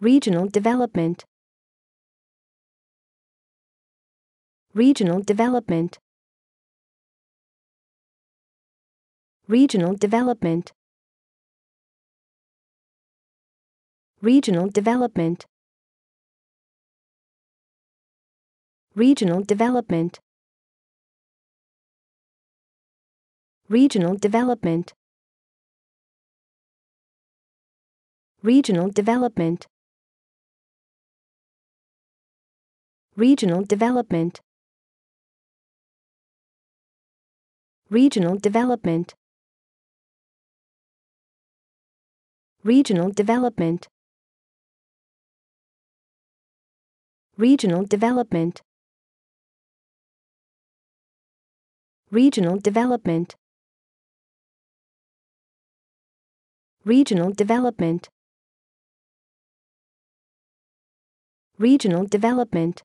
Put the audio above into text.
Regional development. Regional development. Regional development. Regional development. Regional development. Regional development. Regional development. Regional development. Regional development. Regional development. Regional development. Regional development. Regional development. Regional development.